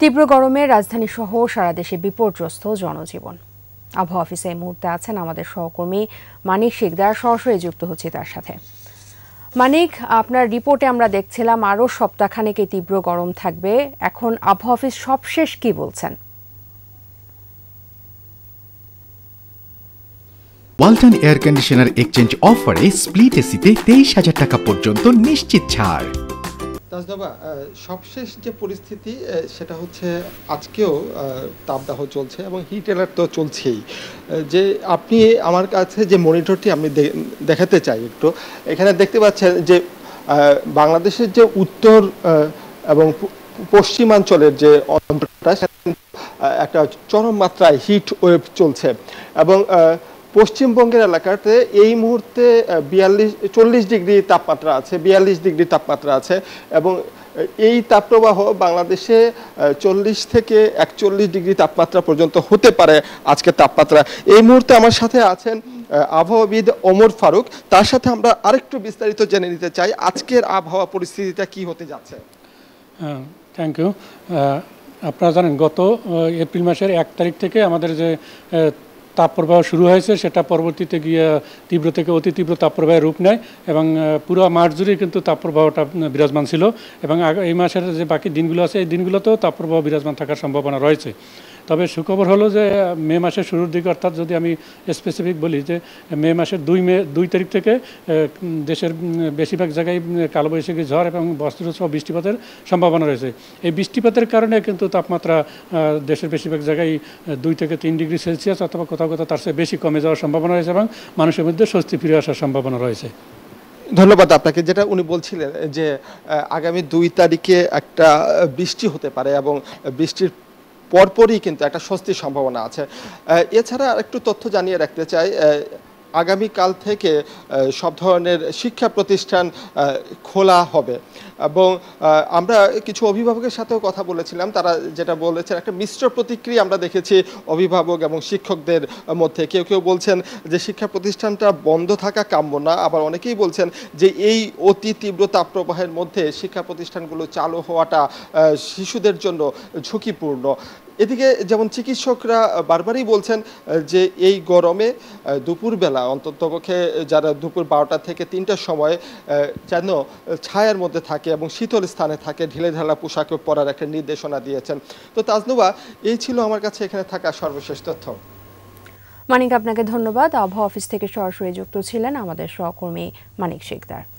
তীব্র গরমে রাজধানী সহ সারা দেশে বিপর্যস্ত জনজীবন আবহাওয়া অফিসে এই মুহূর্তে আছেন আমাদের সহকর্মী মানিক শিকদার সরাসরি যুক্ত হচ্ছে তার সাথে মানিক আপনার রিপোর্টে আমরা দেখছিলাম আরও সপ্তাহখানেকে তীব্র গরম থাকবে এখন আবহাওয়া অফিস সবশেষ কি বলছেন ওয়ালটন এয়ার কন্ডিশনার এক্সচেঞ্জ অফারে স্প্লিট এসিতে তেইশ হাজার টাকা পর্যন্ত নিশ্চিত ছাড় তাজনবা সবশেষ যে পরিস্থিতি সেটা হচ্ছে আজকেও তাপদাহ চলছে এবং হিট অ্যালার্ট তো চলছেই যে আপনি আমার কাছে যে মনিটরটি আমি দেখাতে চাই একটু এখানে দেখতে পাচ্ছেন যে বাংলাদেশের যে উত্তর এবং পশ্চিমাঞ্চলের যে অঞ্চলটা একটা চরম মাত্রায় হিট ওয়েভ চলছে এবং পশ্চিমবঙ্গের এলাকাতে এই মুহূর্তে বিয়াল্লিশ চল্লিশ ডিগ্রি তাপমাত্রা আছে বিয়াল্লিশ ডিগ্রি তাপমাত্রা আছে এবং এই তাপপ্রবাহ বাংলাদেশে চল্লিশ থেকে একচল্লিশ ডিগ্রি তাপমাত্রা পর্যন্ত হতে পারে আজকে তাপমাত্রা এই মুহূর্তে আমার সাথে আছেন আবহাওয়াবিদ ওমর ফারুক তার সাথে আমরা আরেকটু বিস্তারিত জেনে নিতে চাই আজকের আবহাওয়া পরিস্থিতিটা কি হতে যাচ্ছে থ্যাংক ইউ আপনারা জানেন গত এপ্রিল মাসের এক তারিখ থেকে আমাদের যে তাপপ্রবাহ শুরু হয়েছে সেটা পরবর্তীতে গিয়ে তীব্র থেকে অতি তীব্র তাপপ্রবাহের রূপ নেয় এবং পুরো মার্চ জুড়ে কিন্তু তাপপ্রবাহটা বিরাজমান ছিল এবং এই মাসের যে বাকি দিনগুলো আছে এই দিনগুলোতেও তাপপ্রবাহ বিরাজমান থাকার সম্ভাবনা রয়েছে তবে সুখবর হলো যে মে মাসের শুরুর দিকে অর্থাৎ যদি আমি স্পেসিফিক বলি যে মে মাসের দুই মে দুই তারিখ থেকে দেশের বেশিরভাগ জায়গায় কালবৈশাখী ঝড় এবং বস্ত্রসহ বৃষ্টিপাতের সম্ভাবনা রয়েছে এই বৃষ্টিপাতের কারণে কিন্তু তাপমাত্রা দেশের বেশিরভাগ জায়গায় দুই থেকে তিন ডিগ্রি সেলসিয়াস অথবা কোথাও কোথাও তার চেয়ে বেশি কমে যাওয়ার সম্ভাবনা রয়েছে এবং মানুষের মধ্যে স্বস্তি ফিরে আসার সম্ভাবনা রয়েছে ধন্যবাদ আপনাকে যেটা উনি বলছিলেন যে আগামী দুই তারিখে একটা বৃষ্টি হতে পারে এবং বৃষ্টির পরপরই কিন্তু একটা স্বস্তির সম্ভাবনা আছে এছাড়া একটু তথ্য জানিয়ে রাখতে চাই আগামীকাল থেকে সব ধরনের শিক্ষা প্রতিষ্ঠান খোলা হবে এবং আমরা কিছু অভিভাবকের সাথেও কথা বলেছিলাম তারা যেটা বলেছেন একটা মিশ্র প্রতিক্রিয়া আমরা দেখেছি অভিভাবক এবং শিক্ষকদের মধ্যে কেউ কেউ বলছেন যে শিক্ষা প্রতিষ্ঠানটা বন্ধ থাকা কাম্য না আবার অনেকেই বলছেন যে এই অতি তীব্র তাপপ্রবাহের মধ্যে শিক্ষা প্রতিষ্ঠানগুলো চালু হওয়াটা শিশুদের জন্য ঝুঁকিপূর্ণ এদিকে যেমন চিকিৎসকরা বারবারই বলছেন যে এই গরমে দুপুরবেলা বেলা অন্ততপক্ষে যারা দুপুর বারোটা থেকে তিনটার সময় যেন ছায়ার মধ্যে থাকে এবং শীতল স্থানে থাকে ঢিলে ঢালা পোশাক পরার একটা নির্দেশনা দিয়েছেন তো তাজনুবা এই ছিল আমার কাছে এখানে থাকা সর্বশেষ তথ্য মানিক আপনাকে ধন্যবাদ আবহাওয়া অফিস থেকে সরাসরি যুক্ত ছিলেন আমাদের সহকর্মী মানিক শিকদার